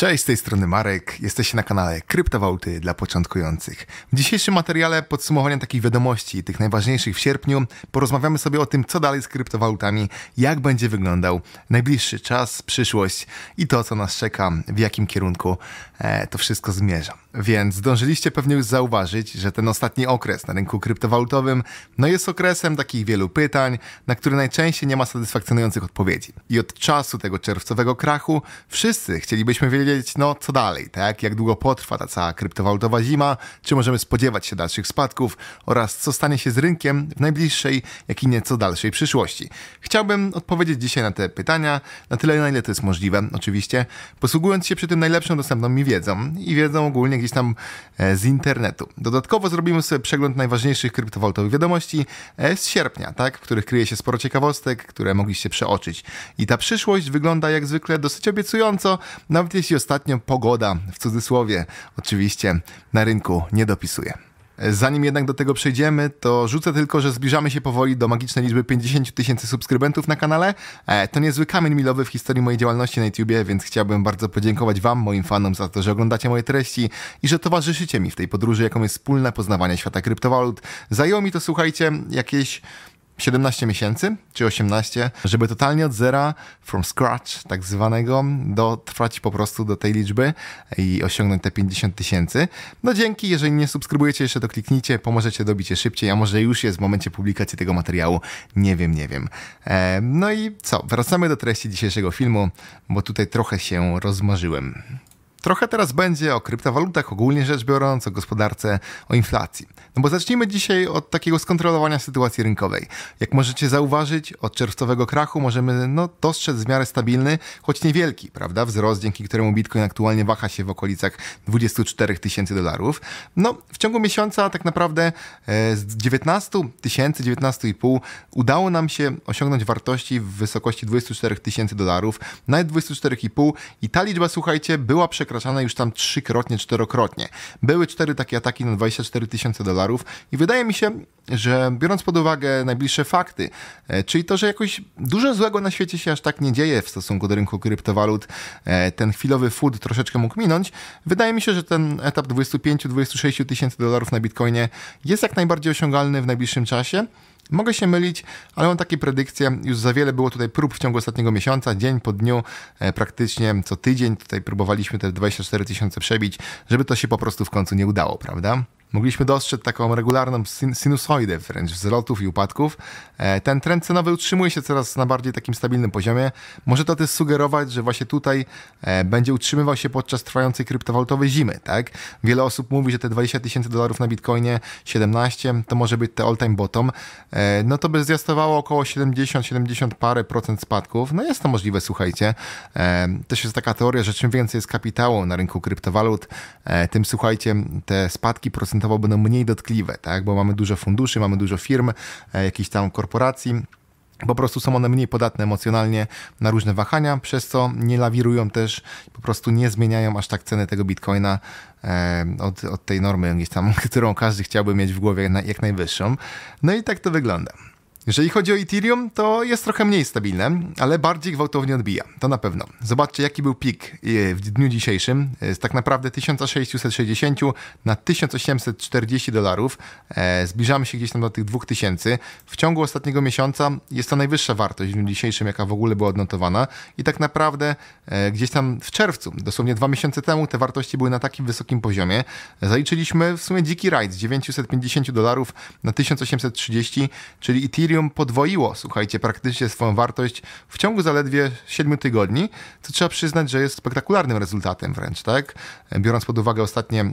Cześć, z tej strony Marek. Jesteście na kanale Kryptowaluty dla początkujących. W dzisiejszym materiale podsumowania takich wiadomości, tych najważniejszych w sierpniu, porozmawiamy sobie o tym, co dalej z kryptowalutami, jak będzie wyglądał najbliższy czas, przyszłość i to, co nas czeka, w jakim kierunku e, to wszystko zmierza. Więc zdążyliście pewnie już zauważyć, że ten ostatni okres na rynku kryptowalutowym no jest okresem takich wielu pytań, na które najczęściej nie ma satysfakcjonujących odpowiedzi. I od czasu tego czerwcowego krachu wszyscy chcielibyśmy wiedzieć, no co dalej, tak? Jak długo potrwa ta cała kryptowalutowa zima, czy możemy spodziewać się dalszych spadków oraz co stanie się z rynkiem w najbliższej, jak i nieco dalszej przyszłości. Chciałbym odpowiedzieć dzisiaj na te pytania, na tyle na ile to jest możliwe, oczywiście, posługując się przy tym najlepszą dostępną mi wiedzą i wiedzą ogólnie gdzieś tam e, z internetu. Dodatkowo zrobimy sobie przegląd najważniejszych kryptowalutowych wiadomości e, z sierpnia, tak, w których kryje się sporo ciekawostek, które mogliście przeoczyć. I ta przyszłość wygląda jak zwykle dosyć obiecująco, nawet jeśli ostatnio pogoda, w cudzysłowie oczywiście, na rynku nie dopisuje. Zanim jednak do tego przejdziemy, to rzucę tylko, że zbliżamy się powoli do magicznej liczby 50 tysięcy subskrybentów na kanale. E, to niezły kamień milowy w historii mojej działalności na YouTubie, więc chciałbym bardzo podziękować Wam, moim fanom, za to, że oglądacie moje treści i że towarzyszycie mi w tej podróży, jaką jest wspólne poznawanie świata kryptowalut. Zajęło mi to, słuchajcie, jakieś 17 miesięcy, czy 18, żeby totalnie od zera, from scratch tak zwanego, dotrwać po prostu do tej liczby i osiągnąć te 50 tysięcy. No dzięki, jeżeli nie subskrybujecie jeszcze, to kliknijcie, pomożecie dobić je szybciej, a może już jest w momencie publikacji tego materiału, nie wiem, nie wiem. E, no i co, wracamy do treści dzisiejszego filmu, bo tutaj trochę się rozmarzyłem. Trochę teraz będzie o kryptowalutach, ogólnie rzecz biorąc, o gospodarce, o inflacji. No bo zacznijmy dzisiaj od takiego skontrolowania sytuacji rynkowej. Jak możecie zauważyć, od czerwcowego krachu możemy no, dostrzec w miarę stabilny, choć niewielki, prawda, wzrost, dzięki któremu Bitcoin aktualnie waha się w okolicach 24 tysięcy dolarów. No, w ciągu miesiąca tak naprawdę e, z 19 tysięcy, 19,5 udało nam się osiągnąć wartości w wysokości 24 tysięcy dolarów, nawet 24,5 i ta liczba, słuchajcie, była przekraczana przekraczane już tam trzykrotnie, czterokrotnie. Były cztery takie ataki na 24 tysiące dolarów i wydaje mi się, że biorąc pod uwagę najbliższe fakty, e, czyli to, że jakoś dużo złego na świecie się aż tak nie dzieje w stosunku do rynku kryptowalut, e, ten chwilowy food troszeczkę mógł minąć, wydaje mi się, że ten etap 25-26 tysięcy dolarów na Bitcoinie jest jak najbardziej osiągalny w najbliższym czasie. Mogę się mylić, ale mam takie predykcje. Już za wiele było tutaj prób w ciągu ostatniego miesiąca, dzień po dniu, e, praktycznie co tydzień. Tutaj próbowaliśmy te 24 tysiące przebić, żeby to się po prostu w końcu nie udało, prawda? mogliśmy dostrzec taką regularną sinusoidę wręcz wzlotów i upadków. E, ten trend cenowy utrzymuje się coraz na bardziej takim stabilnym poziomie. Może to też sugerować, że właśnie tutaj e, będzie utrzymywał się podczas trwającej kryptowalutowej zimy, tak? Wiele osób mówi, że te 20 tysięcy dolarów na Bitcoinie, 17, to może być te all-time bottom. E, no to by zjastowało około 70-70 parę procent spadków. No jest to możliwe, słuchajcie. Też jest taka teoria, że czym więcej jest kapitału na rynku kryptowalut, tym słuchajcie, te spadki procentowe procentowo no będą mniej dotkliwe, tak? bo mamy dużo funduszy, mamy dużo firm, e, jakichś tam korporacji. Po prostu są one mniej podatne emocjonalnie na różne wahania, przez co nie lawirują też, po prostu nie zmieniają aż tak ceny tego bitcoina e, od, od tej normy gdzieś tam, którą każdy chciałby mieć w głowie jak najwyższą. No i tak to wygląda. Jeżeli chodzi o Ethereum, to jest trochę mniej stabilne, ale bardziej gwałtownie odbija. To na pewno. Zobaczcie, jaki był pik e, w dniu dzisiejszym. Z e, tak naprawdę 1660 na 1840 dolarów. E, zbliżamy się gdzieś tam do tych 2000. W ciągu ostatniego miesiąca jest to najwyższa wartość w dniu dzisiejszym, jaka w ogóle była odnotowana. I tak naprawdę gdzieś tam w czerwcu, dosłownie dwa miesiące temu, te wartości były na takim wysokim poziomie. Zaliczyliśmy w sumie dziki rajd z 950 dolarów na 1830, czyli Ethereum Ethereum podwoiło, słuchajcie, praktycznie swoją wartość w ciągu zaledwie 7 tygodni, co trzeba przyznać, że jest spektakularnym rezultatem wręcz, tak? Biorąc pod uwagę ostatnie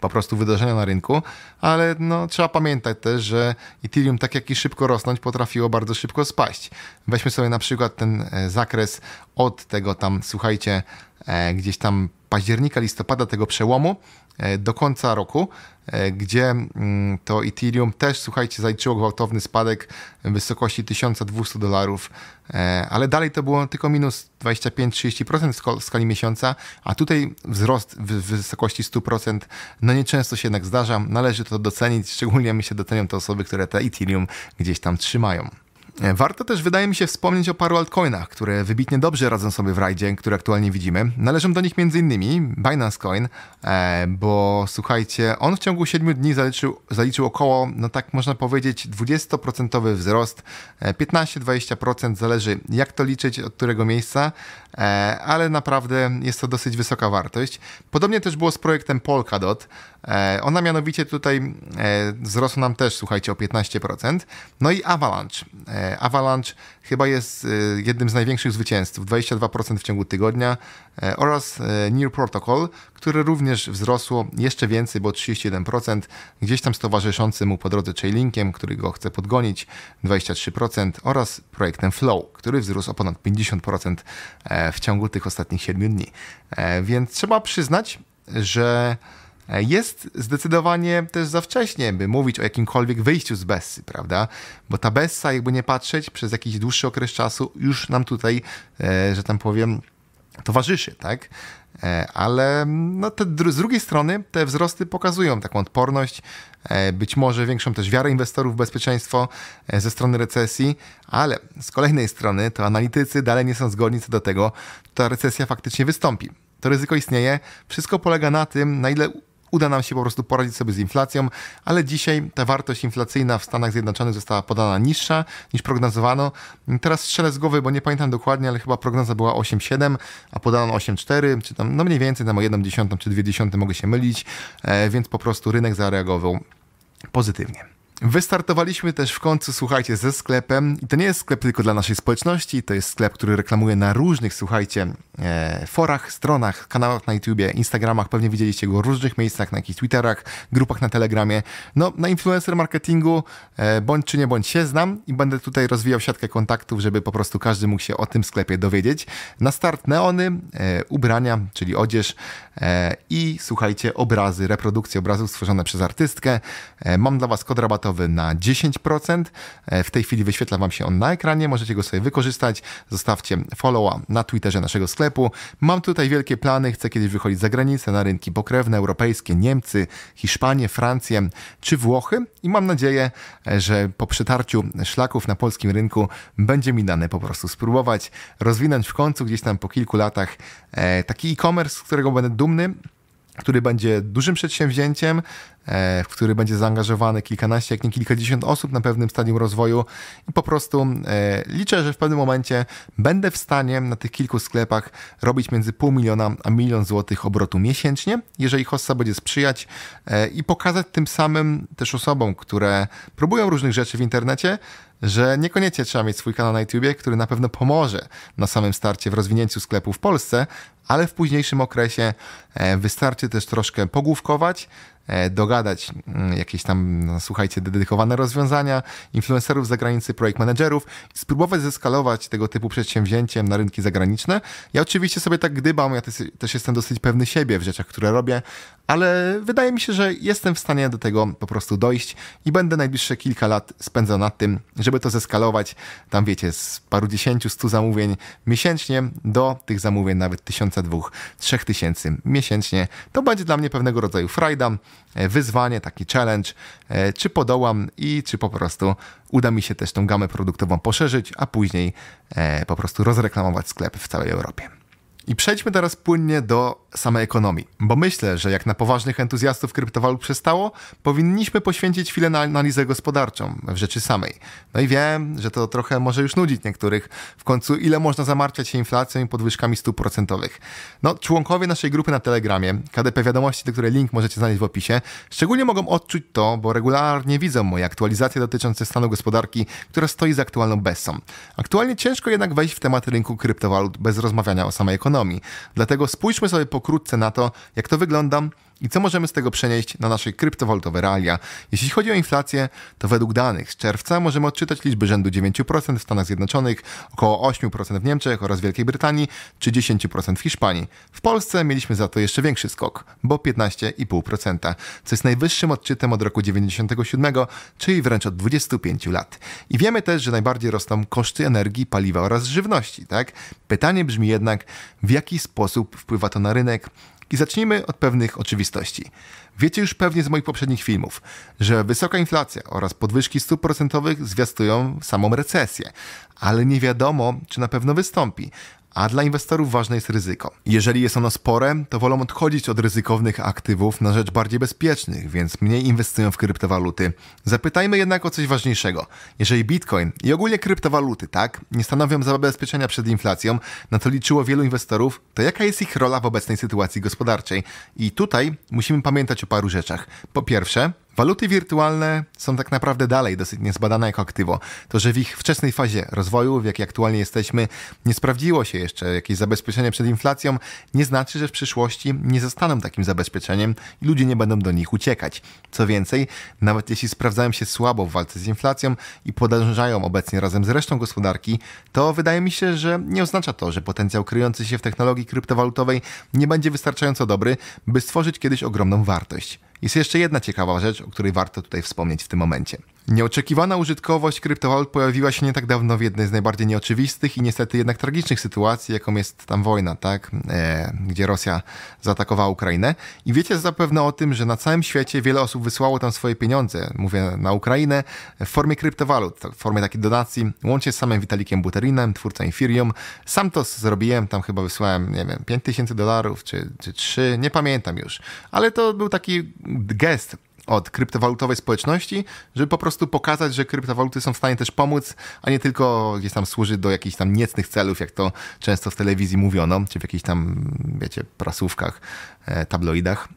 po prostu wydarzenia na rynku, ale no, trzeba pamiętać też, że Ethereum tak jak i szybko rosnąć potrafiło bardzo szybko spaść. Weźmy sobie na przykład ten e, zakres od tego tam, słuchajcie, e, gdzieś tam października, listopada tego przełomu E, do końca roku, e, gdzie mm, to Ethereum też, słuchajcie, zaliczyło gwałtowny spadek w wysokości 1200 dolarów, e, ale dalej to było tylko minus 25-30% w skali miesiąca, a tutaj wzrost w wysokości 100%, no nieczęsto się jednak zdarza, należy to docenić, szczególnie myślę docenią te osoby, które te Ethereum gdzieś tam trzymają. E, warto też, wydaje mi się, wspomnieć o paru altcoinach, które wybitnie dobrze radzą sobie w rajdzie, które aktualnie widzimy. Należą do nich m.in. Binance Coin, e, bo słuchajcie, on w ciągu 7 dni zaliczył, zaliczył około, no tak można powiedzieć, 20% wzrost, 15-20% e, zależy jak to liczyć, od którego miejsca. E, ale naprawdę jest to dosyć wysoka wartość. Podobnie też było z projektem Polkadot. E, ona mianowicie tutaj e, wzrosła nam też, słuchajcie, o 15%. No i Avalanche. Avalanche chyba jest e, jednym z największych zwycięzców, 22% w ciągu tygodnia e, oraz e, Near Protocol, które również wzrosło jeszcze więcej, bo 31%, gdzieś tam stowarzyszący mu po drodze Chainlinkiem, który go chce podgonić, 23% oraz projektem Flow, który wzrósł o ponad 50% w ciągu tych ostatnich 7 dni. Więc trzeba przyznać, że E, jest zdecydowanie też za wcześnie, by mówić o jakimkolwiek wyjściu z Bessy, prawda? Bo ta Bessa, jakby nie patrzeć, przez jakiś dłuższy okres czasu już nam tutaj, e, że tam powiem, towarzyszy, tak? E, ale no te, z drugiej strony te wzrosty pokazują taką odporność, być może większą też wiarę inwestorów w bezpieczeństwo ze strony recesji, ale z kolejnej strony to analitycy dalej nie są zgodni co do tego, czy ta recesja faktycznie wystąpi. To ryzyko istnieje, wszystko polega na tym, na ile uda nam się po prostu poradzić sobie z inflacją, ale dzisiaj ta wartość inflacyjna w Stanach Zjednoczonych została podana niższa niż prognozowano. Teraz strzelę z głowy, bo nie pamiętam dokładnie, ale chyba prognoza była 8,7, a podano 8,4, czy tam no mniej więcej tam o 1,1 czy 2,1 mogę się mylić, e, więc po prostu rynek zareagował pozytywnie. Wystartowaliśmy też w końcu, słuchajcie, ze sklepem. I to nie jest sklep tylko dla naszej społeczności, to jest sklep, który reklamuje na różnych, słuchajcie, e, forach, stronach, kanałach na YouTubie, Instagramach, pewnie widzieliście go w różnych miejscach, na jakichś Twitterach, grupach na Telegramie. No, na influencer marketingu e, bądź czy nie bądź się znam i będę tutaj rozwijał siatkę kontaktów, żeby po prostu każdy mógł się o tym sklepie dowiedzieć. Na start neony, e, ubrania, czyli odzież e, i, słuchajcie, obrazy, reprodukcje obrazów stworzone przez artystkę. E, mam dla Was kod rabatowy na 10%. E, w tej chwili wyświetla Wam się on na ekranie, możecie go sobie wykorzystać. Zostawcie followa na Twitterze naszego sklepu. Mam tutaj wielkie plany, chcę kiedyś wychodzić za granicę, na rynki pokrewne, europejskie, Niemcy, Hiszpanię, Francję czy Włochy i mam nadzieję, e, że po przetarciu szlaków na polskim rynku będzie mi dane po prostu spróbować rozwinąć w końcu gdzieś tam po kilku latach e, taki e-commerce, z którego będę dumny, który będzie dużym przedsięwzięciem, E, w który będzie zaangażowane kilkanaście, jak nie kilkadziesiąt osób na pewnym stadium rozwoju i po prostu e, liczę, że w pewnym momencie będę w stanie na tych kilku sklepach robić między pół miliona a milion złotych obrotu miesięcznie, jeżeli hossa będzie sprzyjać e, i pokazać tym samym też osobom, które próbują różnych rzeczy w internecie, że niekoniecznie trzeba mieć swój kanał na YouTube, który na pewno pomoże na samym starcie w rozwinięciu sklepu w Polsce, ale w późniejszym okresie wystarczy też troszkę pogłówkować, E, dogadać mm, jakieś tam, no, słuchajcie, dedykowane rozwiązania influencerów z zagranicy, projekt managerów i spróbować zeskalować tego typu przedsięwzięciem na rynki zagraniczne. Ja oczywiście sobie tak gdybam, ja też jestem dosyć pewny siebie w rzeczach, które robię, ale wydaje mi się, że jestem w stanie do tego po prostu dojść i będę najbliższe kilka lat spędzał nad tym, żeby to zeskalować, tam wiecie, z paru dziesięciu, stu zamówień miesięcznie do tych zamówień nawet tysiąca dwóch, trzech tysięcy miesięcznie. To będzie dla mnie pewnego rodzaju frajda, E, wyzwanie, taki challenge, e, czy podołam i czy po prostu uda mi się też tą gamę produktową poszerzyć, a później e, po prostu rozreklamować sklep w całej Europie. I przejdźmy teraz płynnie do samej ekonomii, bo myślę, że jak na poważnych entuzjastów kryptowalut przestało, powinniśmy poświęcić chwilę na analizę gospodarczą w rzeczy samej. No i wiem, że to trochę może już nudzić niektórych. W końcu ile można zamartwiać się inflacją i podwyżkami stóp procentowych? No, członkowie naszej grupy na Telegramie, KDP Wiadomości, do której link możecie znaleźć w opisie, szczególnie mogą odczuć to, bo regularnie widzą moje aktualizacje dotyczące stanu gospodarki, która stoi za aktualną bessą. Aktualnie ciężko jednak wejść w temat rynku kryptowalut bez rozmawiania o samej ekonomii ekonomii. Dlatego spójrzmy sobie pokrótce na to, jak to wygląda i co możemy z tego przenieść na nasze kryptowalutowe realia. Jeśli chodzi o inflację, to według danych z czerwca możemy odczytać liczby rzędu 9% w Stanach Zjednoczonych, około 8% w Niemczech oraz Wielkiej Brytanii czy 10% w Hiszpanii. W Polsce mieliśmy za to jeszcze większy skok, bo 15,5%, co jest najwyższym odczytem od roku 97, czyli wręcz od 25 lat. I wiemy też, że najbardziej rosną koszty energii, paliwa oraz żywności, tak? Pytanie brzmi jednak, w jaki sposób wpływa to na rynek i zacznijmy od pewnych oczywistości. Wiecie już pewnie z moich poprzednich filmów, że wysoka inflacja oraz podwyżki stóp procentowych zwiastują samą recesję, ale nie wiadomo, czy na pewno wystąpi, a dla inwestorów ważne jest ryzyko. Jeżeli jest ono spore, to wolą odchodzić od ryzykownych aktywów na rzecz bardziej bezpiecznych, więc mniej inwestują w kryptowaluty. Zapytajmy jednak o coś ważniejszego. Jeżeli Bitcoin i ogólnie kryptowaluty, tak, nie stanowią zabezpieczenia przed inflacją, na co liczyło wielu inwestorów, to jaka jest ich rola w obecnej sytuacji gospodarczej? I tutaj musimy pamiętać o paru rzeczach. Po pierwsze, Waluty wirtualne są tak naprawdę dalej dosyć niezbadane jako aktywo. To, że w ich wczesnej fazie rozwoju, w jakiej aktualnie jesteśmy, nie sprawdziło się jeszcze jakieś zabezpieczenie przed inflacją, nie znaczy, że w przyszłości nie zostaną takim zabezpieczeniem i ludzie nie będą do nich uciekać. Co więcej, nawet jeśli sprawdzają się słabo w walce z inflacją i podążają obecnie razem z resztą gospodarki, to wydaje mi się, że nie oznacza to, że potencjał kryjący się w technologii kryptowalutowej nie będzie wystarczająco dobry, by stworzyć kiedyś ogromną wartość. Jest jeszcze jedna ciekawa rzecz, o której warto tutaj wspomnieć w tym momencie. Nieoczekiwana użytkowość kryptowalut pojawiła się nie tak dawno w jednej z najbardziej nieoczywistych i niestety jednak tragicznych sytuacji, jaką jest tam wojna, tak? E, gdzie Rosja zaatakowała Ukrainę. I wiecie zapewne o tym, że na całym świecie wiele osób wysłało tam swoje pieniądze, mówię na Ukrainę, w formie kryptowalut, w formie takiej donacji, łącznie z samym Witalikiem Buterinem, twórcą Infirium. Sam to zrobiłem, tam chyba wysłałem, nie wiem, 5000 dolarów czy, czy 3, nie pamiętam już. Ale to był taki gest od kryptowalutowej społeczności, żeby po prostu pokazać, że kryptowaluty są w stanie też pomóc, a nie tylko gdzieś tam służy do jakichś tam niecnych celów, jak to często w telewizji mówiono, czy w jakichś tam, wiecie, prasówkach, e, tabloidach.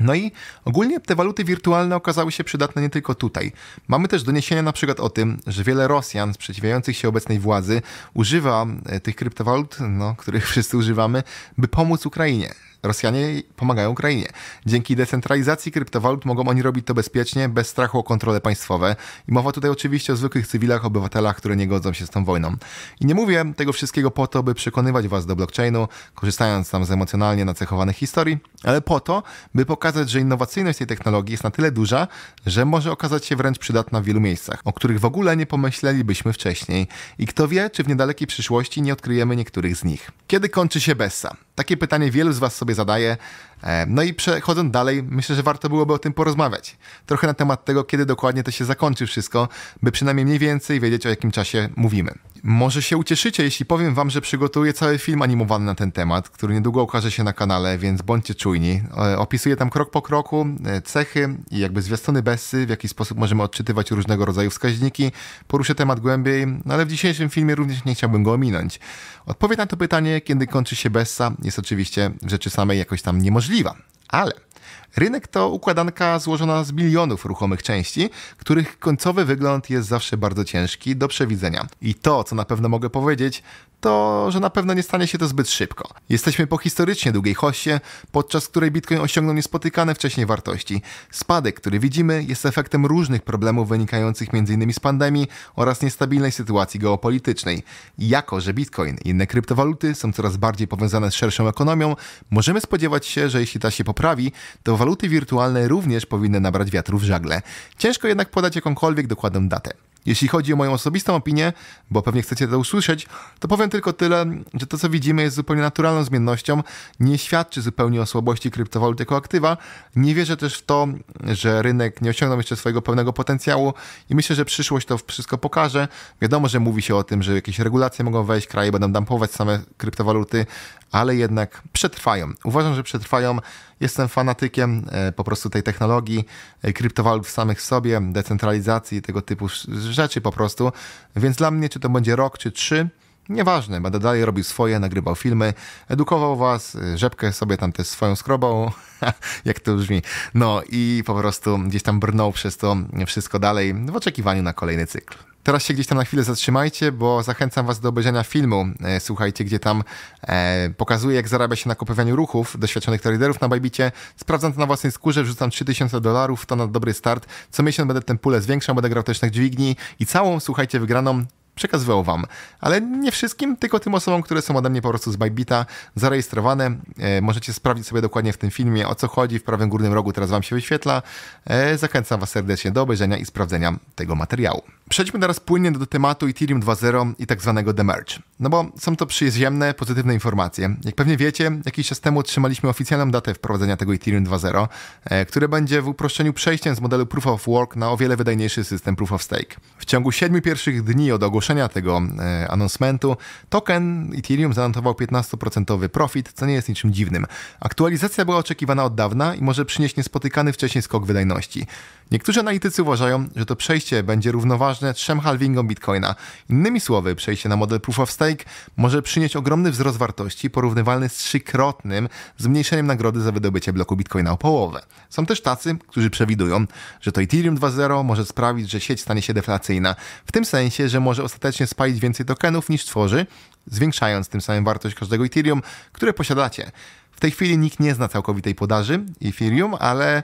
No i ogólnie te waluty wirtualne okazały się przydatne nie tylko tutaj. Mamy też doniesienia na przykład o tym, że wiele Rosjan sprzeciwiających się obecnej władzy używa e, tych kryptowalut, no, których wszyscy używamy, by pomóc Ukrainie. Rosjanie pomagają Ukrainie. Dzięki decentralizacji kryptowalut mogą oni robić to bezpiecznie, bez strachu o kontrole państwowe. I mowa tutaj oczywiście o zwykłych cywilach, obywatelach, które nie godzą się z tą wojną. I nie mówię tego wszystkiego po to, by przekonywać was do blockchainu, korzystając tam z emocjonalnie nacechowanych historii, ale po to, by pokazać, że innowacyjność tej technologii jest na tyle duża, że może okazać się wręcz przydatna w wielu miejscach, o których w ogóle nie pomyślelibyśmy wcześniej. I kto wie, czy w niedalekiej przyszłości nie odkryjemy niektórych z nich. Kiedy kończy się Bessa? Takie pytanie wielu z was sobie sobie zadaję. E, no i przechodząc dalej, myślę, że warto byłoby o tym porozmawiać. Trochę na temat tego, kiedy dokładnie to się zakończy wszystko, by przynajmniej mniej więcej wiedzieć, o jakim czasie mówimy. Może się ucieszycie, jeśli powiem wam, że przygotuję cały film animowany na ten temat, który niedługo okaże się na kanale, więc bądźcie czujni. E, opisuję tam krok po kroku e, cechy i jakby zwiastuny Bessy, w jaki sposób możemy odczytywać różnego rodzaju wskaźniki. Poruszę temat głębiej, no ale w dzisiejszym filmie również nie chciałbym go ominąć. Odpowiedź na to pytanie, kiedy kończy się Bessa, jest oczywiście w rzeczy samej jakoś tam niemożliwa. Ale Rynek to układanka złożona z milionów ruchomych części, których końcowy wygląd jest zawsze bardzo ciężki do przewidzenia. I to, co na pewno mogę powiedzieć, to, że na pewno nie stanie się to zbyt szybko. Jesteśmy po historycznie długiej hoście, podczas której Bitcoin osiągnął niespotykane wcześniej wartości. Spadek, który widzimy, jest efektem różnych problemów wynikających m.in. z pandemii oraz niestabilnej sytuacji geopolitycznej. Jako, że Bitcoin i inne kryptowaluty są coraz bardziej powiązane z szerszą ekonomią, możemy spodziewać się, że jeśli ta się poprawi, to waluty wirtualne również powinny nabrać wiatru w żagle. Ciężko jednak podać jakąkolwiek dokładną datę. Jeśli chodzi o moją osobistą opinię, bo pewnie chcecie to usłyszeć, to powiem tylko tyle, że to co widzimy jest zupełnie naturalną zmiennością, nie świadczy zupełnie o słabości kryptowalut jako aktywa. Nie wierzę też w to, że rynek nie osiągnął jeszcze swojego pełnego potencjału i myślę, że przyszłość to wszystko pokaże. Wiadomo, że mówi się o tym, że jakieś regulacje mogą wejść, kraje będą dumpować same kryptowaluty, ale jednak przetrwają. Uważam, że przetrwają. Jestem fanatykiem e, po prostu tej technologii, e, kryptowalut samych sobie, decentralizacji, tego typu rzeczy po prostu. Więc dla mnie, czy to będzie rok, czy trzy, Nieważne, będę dalej robił swoje, nagrywał filmy, edukował was, rzepkę sobie tam też swoją skrobą, jak to brzmi. No i po prostu gdzieś tam brnął przez to wszystko dalej w oczekiwaniu na kolejny cykl. Teraz się gdzieś tam na chwilę zatrzymajcie, bo zachęcam Was do obejrzenia filmu, e, słuchajcie, gdzie tam e, pokazuję, jak zarabia się na kupywaniu ruchów doświadczonych traderów na Bajbicie. Sprawdzam to na własnej skórze, wrzucam 3000 dolarów, to na dobry start. Co miesiąc będę tę pulę zwiększał, będę grał też na dźwigni i całą, słuchajcie, wygraną przekazywał wam. Ale nie wszystkim, tylko tym osobom, które są ode mnie po prostu z Bybita zarejestrowane. E, możecie sprawdzić sobie dokładnie w tym filmie, o co chodzi. W prawym górnym rogu teraz wam się wyświetla. E, zachęcam was serdecznie do obejrzenia i sprawdzenia tego materiału. Przejdźmy teraz płynnie do tematu Ethereum 2.0 i tak zwanego demerge. No bo są to przyziemne, pozytywne informacje. Jak pewnie wiecie, jakiś czas temu otrzymaliśmy oficjalną datę wprowadzenia tego Ethereum 2.0, e, które będzie w uproszczeniu przejściem z modelu Proof of Work na o wiele wydajniejszy system Proof of Stake. W ciągu 7 pierwszych dni od ogłoszenia ogłoszenia tego e, token Ethereum zanotował 15% profit, co nie jest niczym dziwnym. Aktualizacja była oczekiwana od dawna i może przynieść niespotykany wcześniej skok wydajności. Niektórzy analitycy uważają, że to przejście będzie równoważne trzem halvingom bitcoina. Innymi słowy, przejście na model proof of stake może przynieść ogromny wzrost wartości porównywalny z trzykrotnym zmniejszeniem nagrody za wydobycie bloku bitcoina o połowę. Są też tacy, którzy przewidują, że to Ethereum 2.0 może sprawić, że sieć stanie się deflacyjna, w tym sensie, że może ostatecznie spalić więcej tokenów niż tworzy, zwiększając tym samym wartość każdego Ethereum, które posiadacie. W tej chwili nikt nie zna całkowitej podaży Ethereum, ale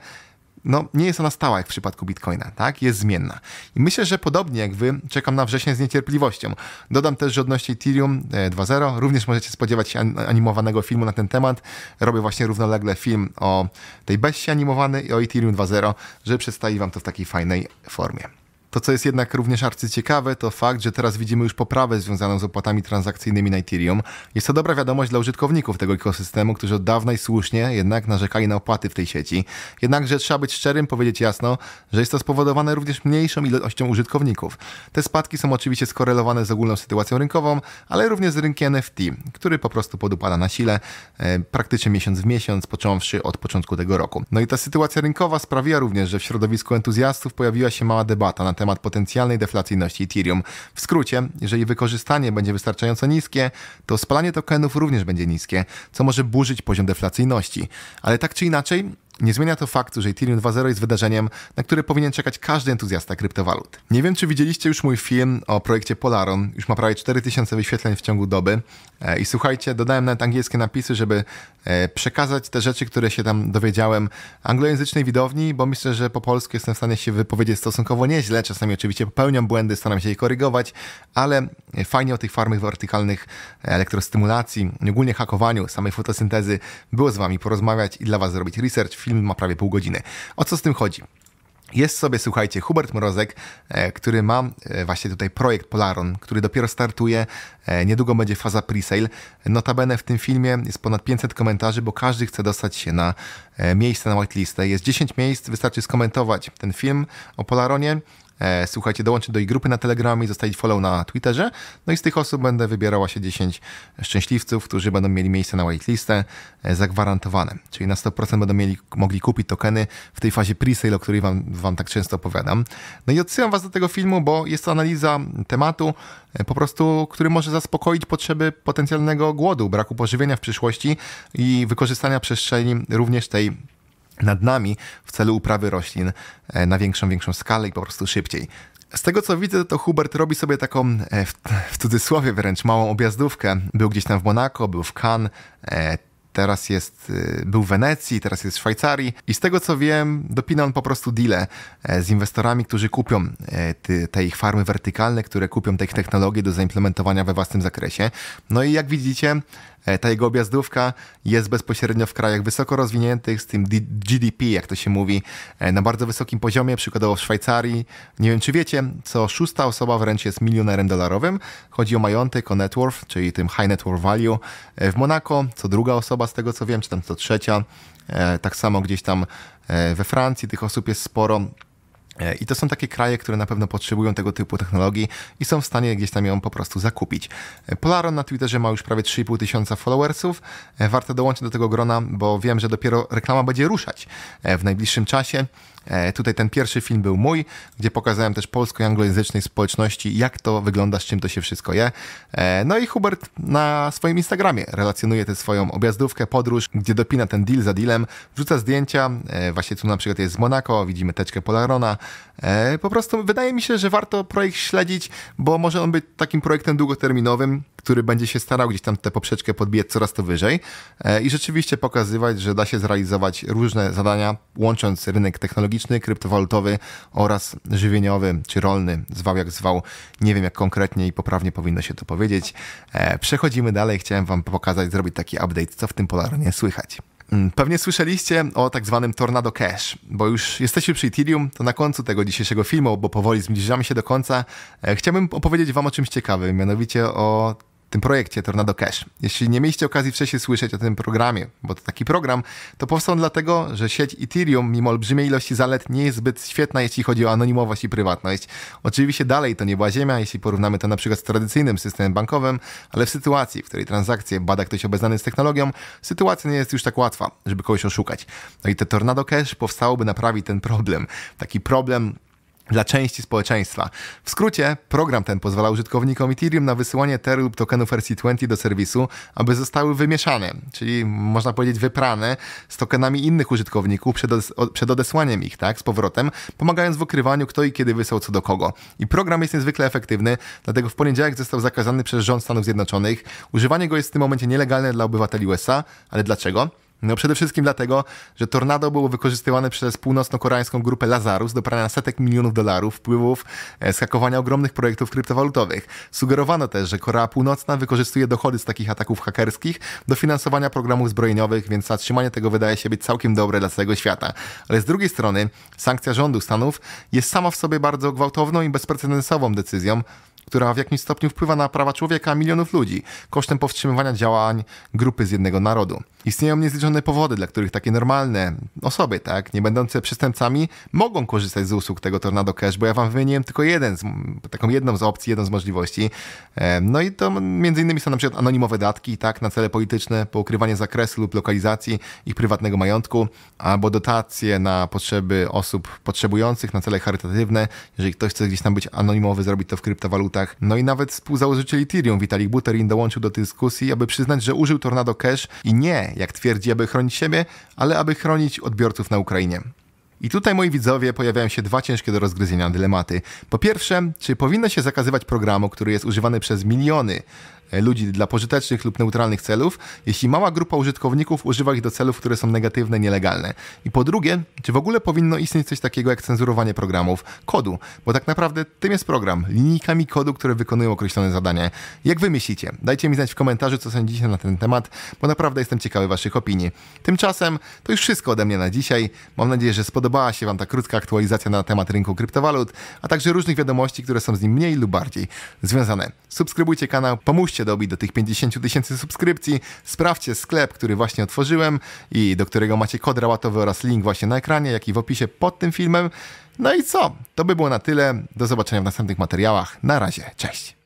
no, nie jest ona stała jak w przypadku Bitcoina, tak? Jest zmienna. I myślę, że podobnie jak wy, czekam na wrzesień z niecierpliwością. Dodam też, że odnośnie Ethereum 2.0 e, również możecie spodziewać się animowanego filmu na ten temat. Robię właśnie równolegle film o tej bestii animowanej i o Ethereum 2.0, że przedstawi wam to w takiej fajnej formie. To, co jest jednak również arcyciekawe, to fakt, że teraz widzimy już poprawę związaną z opłatami transakcyjnymi na Ethereum. Jest to dobra wiadomość dla użytkowników tego ekosystemu, którzy od dawna i słusznie jednak narzekali na opłaty w tej sieci. Jednakże trzeba być szczerym, powiedzieć jasno, że jest to spowodowane również mniejszą ilością użytkowników. Te spadki są oczywiście skorelowane z ogólną sytuacją rynkową, ale również z rynkiem NFT, który po prostu podupada na sile e, praktycznie miesiąc w miesiąc, począwszy od początku tego roku. No i ta sytuacja rynkowa sprawiła również, że w środowisku entuzjastów pojawiła się mała debata na temat potencjalnej deflacyjności Ethereum. W skrócie, jeżeli wykorzystanie będzie wystarczająco niskie, to spalanie tokenów również będzie niskie, co może burzyć poziom deflacyjności. Ale tak czy inaczej, nie zmienia to faktu, że Ethereum 2.0 jest wydarzeniem, na które powinien czekać każdy entuzjasta kryptowalut. Nie wiem, czy widzieliście już mój film o projekcie Polaron. Już ma prawie 4000 wyświetleń w ciągu doby. E, I słuchajcie, dodałem nawet angielskie napisy, żeby e, przekazać te rzeczy, które się tam dowiedziałem anglojęzycznej widowni, bo myślę, że po polsku jestem w stanie się wypowiedzieć stosunkowo nieźle. Czasami oczywiście popełniam błędy, staram się je korygować, ale e, fajnie o tych farmach wertykalnych elektrostymulacji, ogólnie hakowaniu samej fotosyntezy było z Wami porozmawiać i dla Was zrobić research, film ma prawie pół godziny. O co z tym chodzi? Jest sobie, słuchajcie, Hubert Mrozek, e, który ma e, właśnie tutaj projekt Polaron, który dopiero startuje. E, niedługo będzie faza presale. Notabene w tym filmie jest ponad 500 komentarzy, bo każdy chce dostać się na miejsce na whitelistę. Jest 10 miejsc, wystarczy skomentować ten film o Polaronie E, słuchajcie, dołączyć do ich grupy na Telegramie, zostawić follow na Twitterze. No i z tych osób będę wybierała się 10 szczęśliwców, którzy będą mieli miejsce na waitlistę e, zagwarantowane. Czyli na 100% będą mieli, mogli kupić tokeny w tej fazie pre-sale, o której wam, wam tak często opowiadam. No i odsyłam was do tego filmu, bo jest to analiza tematu, e, po prostu, który może zaspokoić potrzeby potencjalnego głodu, braku pożywienia w przyszłości i wykorzystania przestrzeni również tej nad nami w celu uprawy roślin e, na większą, większą skalę i po prostu szybciej. Z tego co widzę, to Hubert robi sobie taką, e, w, cudzysłowie wręcz, małą objazdówkę. Był gdzieś tam w Monako, był w Cannes, e, teraz jest, był w Wenecji, teraz jest w Szwajcarii i z tego co wiem, dopina on po prostu deal z inwestorami, którzy kupią te, te ich farmy wertykalne, które kupią te ich technologie do zaimplementowania we własnym zakresie. No i jak widzicie, E, ta jego objazdówka jest bezpośrednio w krajach wysoko rozwiniętych, z tym GDP, jak to się mówi, e, na bardzo wysokim poziomie, przykładowo w Szwajcarii. Nie wiem, czy wiecie, co szósta osoba wręcz jest milionerem dolarowym. Chodzi o majątek, o net worth, czyli tym high net worth value. E, w Monako co druga osoba, z tego co wiem, czy tam co trzecia. Tak samo gdzieś tam we Francji tych osób jest sporo. E, I to są takie kraje, które na pewno potrzebują tego typu technologii i są w stanie gdzieś tam ją po prostu zakupić. E, Polaron na Twitterze ma już prawie 3,5 tysiąca followersów. E, warto dołączyć do tego grona, bo wiem, że dopiero reklama będzie ruszać w najbliższym czasie. E, tutaj ten pierwszy film był mój, gdzie pokazałem też polsko- anglojęzycznej społeczności, jak to wygląda, z czym to się wszystko je. E, no i Hubert na swoim Instagramie relacjonuje tę swoją objazdówkę, podróż, gdzie dopina ten deal za dealem, wrzuca zdjęcia, e, właśnie tu na przykład jest z Monako, widzimy teczkę Polarona. Po prostu wydaje mi się, że warto projekt śledzić, bo może on być takim projektem długoterminowym, który będzie się starał gdzieś tam tę poprzeczkę podbijać coraz to wyżej e, i rzeczywiście pokazywać, że da się zrealizować różne zadania, łącząc rynek technologiczny, kryptowalutowy oraz żywieniowy czy rolny, zwał jak zwał. Nie wiem jak konkretnie i poprawnie powinno się to powiedzieć. E, przechodzimy dalej. Chciałem Wam pokazać, zrobić taki update, co w tym polarnie słychać. Mm, pewnie słyszeliście o tak zwanym Tornado Cash, bo już jesteście przy Ethereum, to na końcu tego dzisiejszego filmu, bo powoli zbliżamy się do końca, e, chciałbym opowiedzieć Wam o czymś ciekawym, mianowicie o tym projekcie Tornado Cash. Jeśli nie mieliście okazji wcześniej słyszeć o tym programie, bo to taki program, to powstał dlatego, że sieć Ethereum, mimo olbrzymiej ilości zalet, nie jest zbyt świetna, jeśli chodzi o anonimowość i prywatność. Oczywiście dalej to nie była ziemia, jeśli porównamy to na przykład z tradycyjnym systemem bankowym, ale w sytuacji, w której transakcje bada ktoś obeznany z technologią, sytuacja nie jest już tak łatwa, żeby kogoś oszukać. No i te Tornado Cash powstałoby naprawić ten problem. Taki problem dla części społeczeństwa. W skrócie, program ten pozwala użytkownikom Ethereum na wysyłanie ter lub tokenów RC20 do serwisu, aby zostały wymieszane, czyli można powiedzieć wyprane z tokenami innych użytkowników przed, przed odesłaniem ich, tak, z powrotem, pomagając w ukrywaniu kto i kiedy wysłał co do kogo. I program jest niezwykle efektywny, dlatego w poniedziałek został zakazany przez rząd Stanów Zjednoczonych. Używanie go jest w tym momencie nielegalne dla obywateli USA, ale dlaczego? No przede wszystkim dlatego, że tornado było wykorzystywane przez północno-koreańską grupę Lazarus do prania setek milionów dolarów wpływów e, skakowania ogromnych projektów kryptowalutowych. Sugerowano też, że Korea Północna wykorzystuje dochody z takich ataków hakerskich do finansowania programów zbrojeniowych, więc zatrzymanie tego wydaje się być całkiem dobre dla całego świata. Ale z drugiej strony sankcja rządu Stanów jest sama w sobie bardzo gwałtowną i bezprecedensową decyzją, która w jakimś stopniu wpływa na prawa człowieka milionów ludzi kosztem powstrzymywania działań grupy z jednego narodu. Istnieją niezliczone powody, dla których takie normalne osoby, tak, nie będące przestępcami, mogą korzystać z usług tego Tornado Cash, bo ja wam wymieniłem tylko jeden, z, taką jedną z opcji, jedną z możliwości. No i to między innymi są na przykład anonimowe datki, tak, na cele polityczne, poukrywanie zakresu lub lokalizacji ich prywatnego majątku, albo dotacje na potrzeby osób potrzebujących, na cele charytatywne, jeżeli ktoś chce gdzieś tam być anonimowy, zrobić to w kryptowalutach. No i nawet współzałożyciel Ethereum, Vitalik Buterin, dołączył do tej dyskusji, aby przyznać, że użył Tornado Cash i nie jak twierdzi, aby chronić siebie, ale aby chronić odbiorców na Ukrainie. I tutaj, moi widzowie, pojawiają się dwa ciężkie do rozgryzienia dylematy. Po pierwsze, czy powinno się zakazywać programu, który jest używany przez miliony E, ludzi dla pożytecznych lub neutralnych celów, jeśli mała grupa użytkowników używa ich do celów, które są negatywne, nielegalne. I po drugie, czy w ogóle powinno istnieć coś takiego jak cenzurowanie programów, kodu, bo tak naprawdę tym jest program, linijkami kodu, które wykonują określone zadanie. Jak wy myślicie? Dajcie mi znać w komentarzu, co sądzicie na ten temat, bo naprawdę jestem ciekawy waszych opinii. Tymczasem to już wszystko ode mnie na dzisiaj. Mam nadzieję, że spodobała się wam ta krótka aktualizacja na temat rynku kryptowalut, a także różnych wiadomości, które są z nim mniej lub bardziej związane. Subskrybujcie kanał, pomóżcie się dobić do tych 50 tysięcy subskrypcji, sprawdźcie sklep, który właśnie otworzyłem i do którego macie kod rabatowy oraz link właśnie na ekranie, jak i w opisie pod tym filmem. No i co? To by było na tyle. Do zobaczenia w następnych materiałach. Na razie. Cześć.